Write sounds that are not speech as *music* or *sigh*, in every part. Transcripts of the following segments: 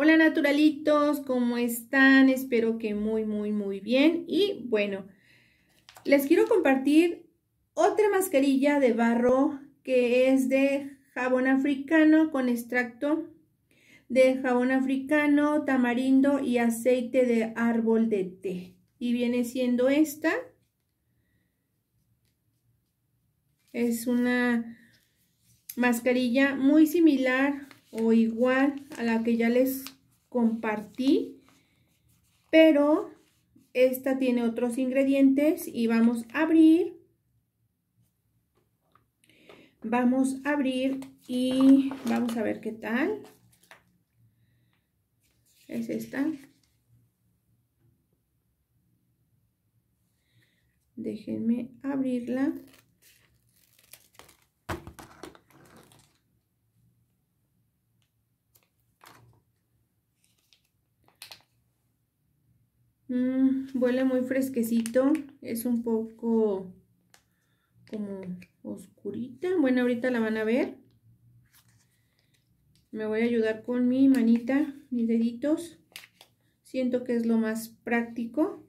Hola naturalitos, ¿cómo están? Espero que muy, muy, muy bien. Y bueno, les quiero compartir otra mascarilla de barro que es de jabón africano con extracto de jabón africano, tamarindo y aceite de árbol de té. Y viene siendo esta. Es una mascarilla muy similar o igual a la que ya les compartí, pero esta tiene otros ingredientes y vamos a abrir. Vamos a abrir y vamos a ver qué tal. Es esta. Déjenme abrirla. Mm, huele muy fresquecito. Es un poco como oscurita. Bueno, ahorita la van a ver. Me voy a ayudar con mi manita, mis deditos. Siento que es lo más práctico.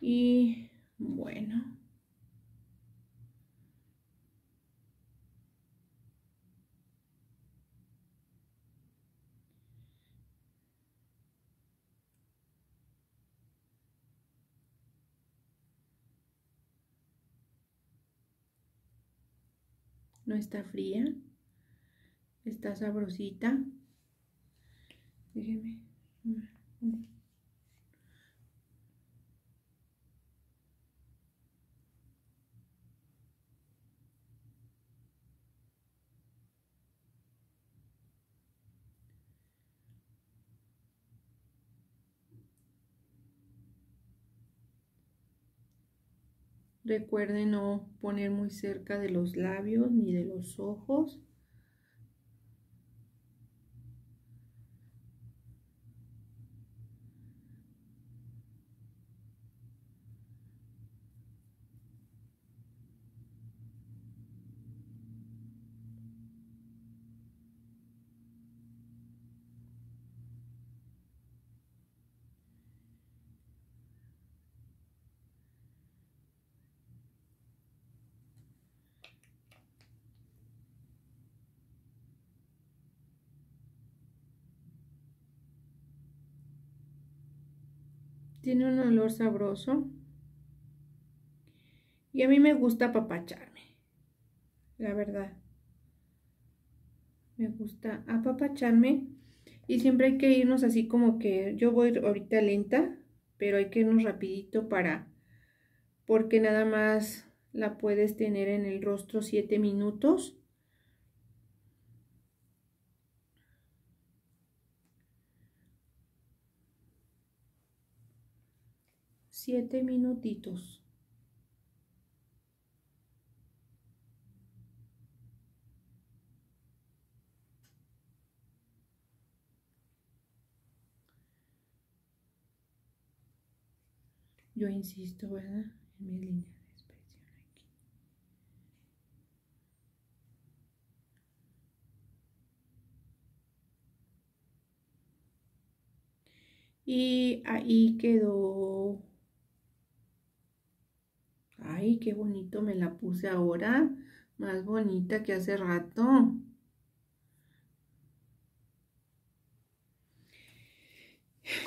Y bueno, no está fría, está sabrosita. Déjenme. Recuerde no poner muy cerca de los labios ni de los ojos. Tiene un olor sabroso. Y a mí me gusta apapacharme. La verdad. Me gusta apapacharme. Y siempre hay que irnos así como que yo voy ahorita lenta, pero hay que irnos rapidito para, porque nada más la puedes tener en el rostro 7 minutos siete minutitos. Yo insisto, ¿verdad? En mi línea de expresión aquí. Y ahí quedó Ay, qué bonito me la puse ahora. Más bonita que hace rato.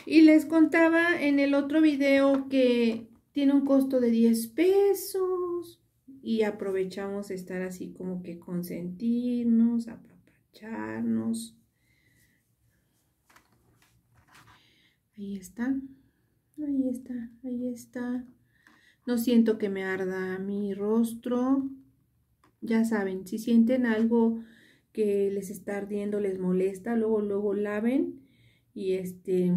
Y les contaba en el otro video que tiene un costo de 10 pesos y aprovechamos estar así como que consentirnos, apapacharnos. Ahí está, ahí está, ahí está. No siento que me arda mi rostro. Ya saben, si sienten algo que les está ardiendo, les molesta, luego, luego laven y este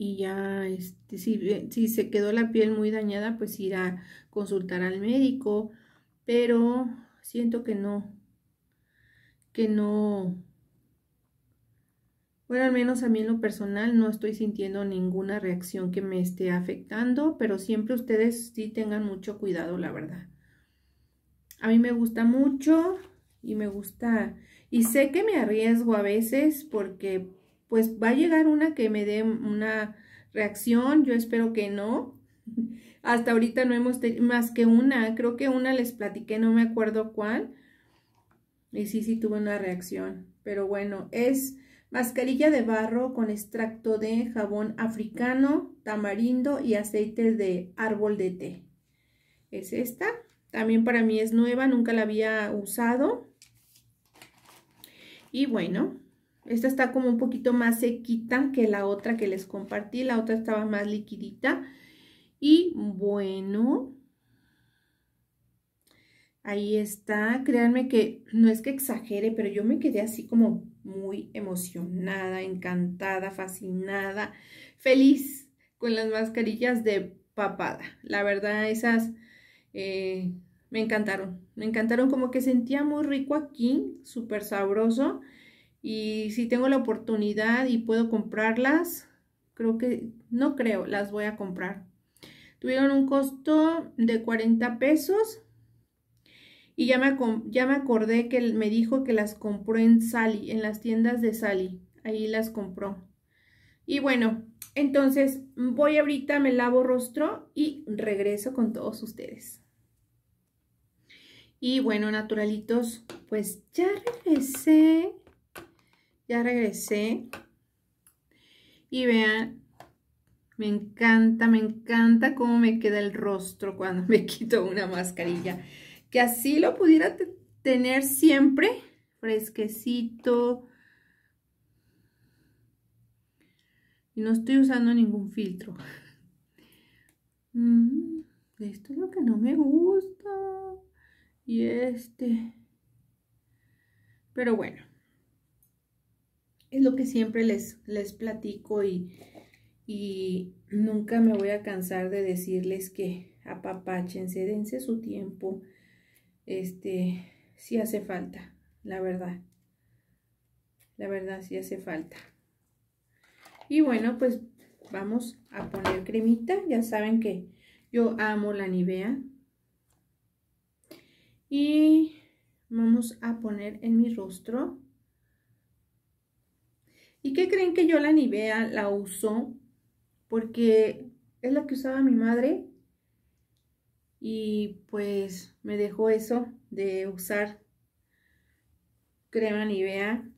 y ya este, si, si, se quedó la piel muy dañada pues ir a consultar al médico pero siento que no que no bueno, al menos a mí en lo personal no estoy sintiendo ninguna reacción que me esté afectando, pero siempre ustedes sí tengan mucho cuidado, la verdad. A mí me gusta mucho y me gusta, y sé que me arriesgo a veces porque pues va a llegar una que me dé una reacción, yo espero que no. *laughs* Hasta ahorita no hemos tenido más que una, creo que una les platiqué, no me acuerdo cuál. Y sí, sí tuve una reacción, pero bueno, es mascarilla de barro con extracto de jabón africano, tamarindo y aceite de árbol de té. Es esta. También para mí es nueva, nunca la había usado. Y bueno, esta está como un poquito más sequita que la otra que les compartí. La otra estaba más liquidita. Y bueno, ahí está. Créanme que no es que exagere, pero yo me quedé así como muy emocionada, encantada, fascinada, feliz con las mascarillas de papada. La verdad, esas eh, me encantaron. Me encantaron como que sentía muy rico aquí, súper sabroso. Y si tengo la oportunidad y puedo comprarlas, creo que, no creo, las voy a comprar. Tuvieron un costo de 40 pesos y ya me, ya me acordé que me dijo que las compró en Sally, en las tiendas de Sally. Ahí las compró. Y bueno, entonces voy ahorita, me lavo rostro y regreso con todos ustedes. Y bueno, naturalitos, pues ya regresé. Ya regresé. Y vean, me encanta, me encanta cómo me queda el rostro cuando *laughs* me quito una mascarilla que así lo pudiera tener siempre fresquecito. Y no estoy usando ningún filtro. *laughs* Mm, esto es lo que no me gusta. Y este. Pero bueno. Es lo que siempre les, les platico y, y nunca me voy a cansar de decirles que apapáchense, dense su tiempo este, si hace falta, la verdad. La verdad si hace falta. Y bueno, pues vamos a poner cremita. Ya saben que yo amo la Nivea. Y vamos a poner en mi rostro. ¿Y qué creen que yo la Nivea la uso? Porque es la que usaba mi madre y pues me dejó eso de usar crema Nivea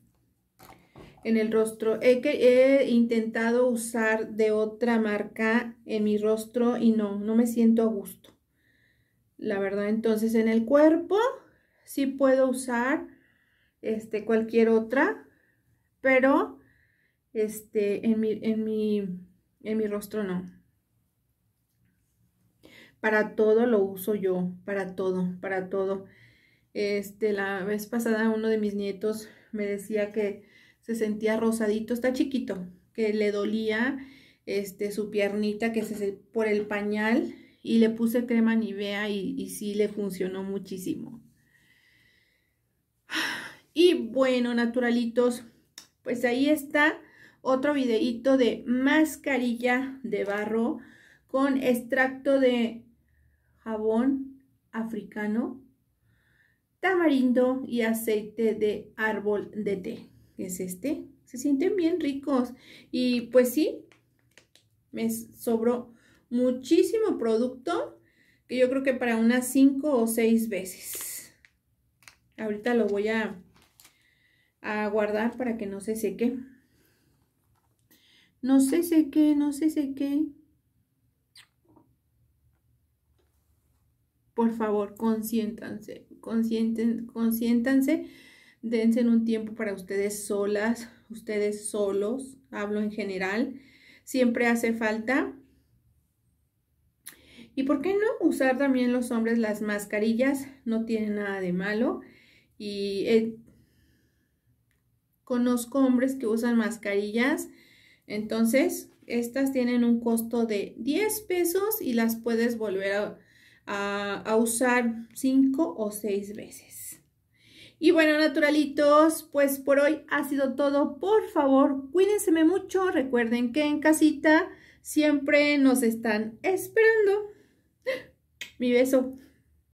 en el rostro. He, he intentado usar de otra marca en mi rostro y no, no me siento a gusto. La verdad, entonces en el cuerpo sí puedo usar este, cualquier otra, pero este, en, mi, en, mi, en mi rostro no para todo lo uso yo, para todo, para todo. Este, la vez pasada uno de mis nietos me decía que se sentía rosadito, está chiquito, que le dolía este, su piernita que se por el pañal y le puse crema Nivea y, y sí le funcionó muchísimo. Y bueno, naturalitos, pues ahí está otro videito de mascarilla de barro con extracto de jabón africano, tamarindo y aceite de árbol de té. Es este. Se sienten bien ricos. Y pues sí, me sobró muchísimo producto que yo creo que para unas 5 o 6 veces. Ahorita lo voy a, a guardar para que no se seque. No se seque, no se seque. por favor, consiéntanse, consienten, consiéntanse, dense un tiempo para ustedes solas, ustedes solos, hablo en general, siempre hace falta. ¿Y por qué no usar también los hombres las mascarillas? No tiene nada de malo. Y eh, conozco hombres que usan mascarillas. Entonces, estas tienen un costo de 10 pesos y las puedes volver a, a, usar cinco o seis veces. Y bueno, naturalitos, pues por hoy ha sido todo. Por favor, cuídense mucho. Recuerden que en casita siempre nos están esperando. Mi beso.